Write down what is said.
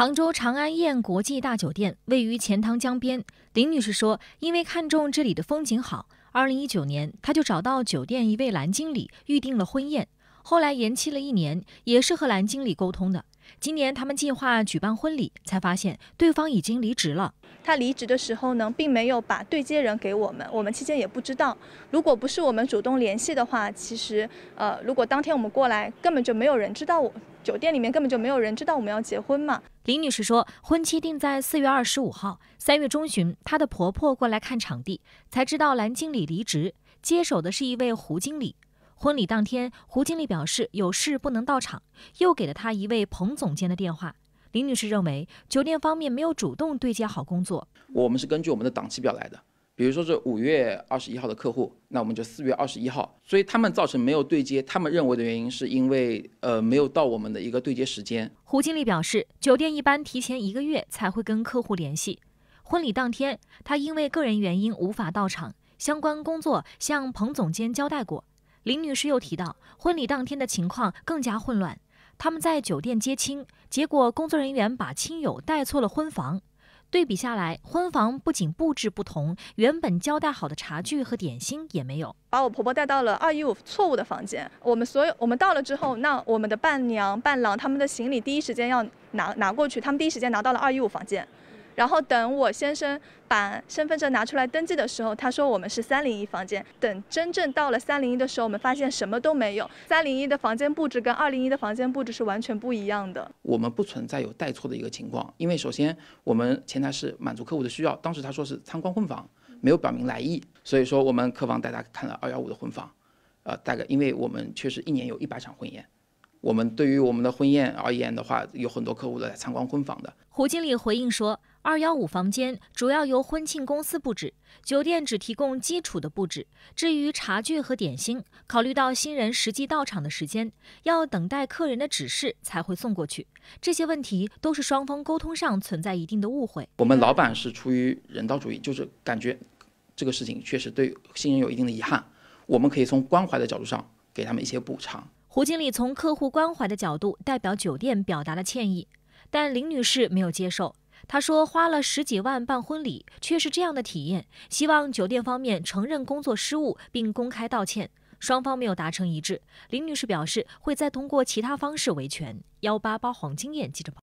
杭州长安宴国际大酒店位于钱塘江边。林女士说，因为看中这里的风景好，二零一九年她就找到酒店一位蓝经理预订了婚宴，后来延期了一年，也是和蓝经理沟通的。今年他们计划举办婚礼，才发现对方已经离职了。他离职的时候呢，并没有把对接人给我们，我们期间也不知道。如果不是我们主动联系的话，其实，呃，如果当天我们过来，根本就没有人知道我酒店里面根本就没有人知道我们要结婚嘛。李女士说，婚期定在四月二十五号，三月中旬，她的婆婆过来看场地，才知道蓝经理离职，接手的是一位胡经理。婚礼当天，胡经理表示有事不能到场，又给了他一位彭总监的电话。林女士认为酒店方面没有主动对接好工作。我们是根据我们的档期表来的，比如说是五月二十一号的客户，那我们就四月二十一号。所以他们造成没有对接，他们认为的原因是因为呃没有到我们的一个对接时间。胡经理表示，酒店一般提前一个月才会跟客户联系。婚礼当天，他因为个人原因无法到场，相关工作向彭总监交代过。林女士又提到，婚礼当天的情况更加混乱。他们在酒店接亲，结果工作人员把亲友带错了婚房。对比下来，婚房不仅布置不同，原本交代好的茶具和点心也没有。把我婆婆带到了二一五错误的房间。我们所有，我们到了之后，那我们的伴娘、伴郎他们的行李第一时间要拿拿过去，他们第一时间拿到了二一五房间。然后等我先生把身份证拿出来登记的时候，他说我们是三零一房间。等真正到了三零一的时候，我们发现什么都没有。三零一的房间布置跟二零一的房间布置是完全不一样的。我们不存在有带错的一个情况，因为首先我们前台是满足客户的需要，当时他说是参观婚房，没有表明来意，所以说我们客房带他看了二幺五的婚房，呃，大概因为我们确实一年有一百场婚宴。我们对于我们的婚宴而言的话，有很多客户来参观婚房的。胡经理回应说：“二幺五房间主要由婚庆公司布置，酒店只提供基础的布置。至于茶具和点心，考虑到新人实际到场的时间，要等待客人的指示才会送过去。这些问题都是双方沟通上存在一定的误会。我们老板是出于人道主义，就是感觉这个事情确实对新人有一定的遗憾，我们可以从关怀的角度上给他们一些补偿。”胡经理从客户关怀的角度代表酒店表达了歉意，但林女士没有接受。她说花了十几万办婚礼，却是这样的体验，希望酒店方面承认工作失误并公开道歉。双方没有达成一致，林女士表示会再通过其他方式维权。幺八八黄金燕，记者。报。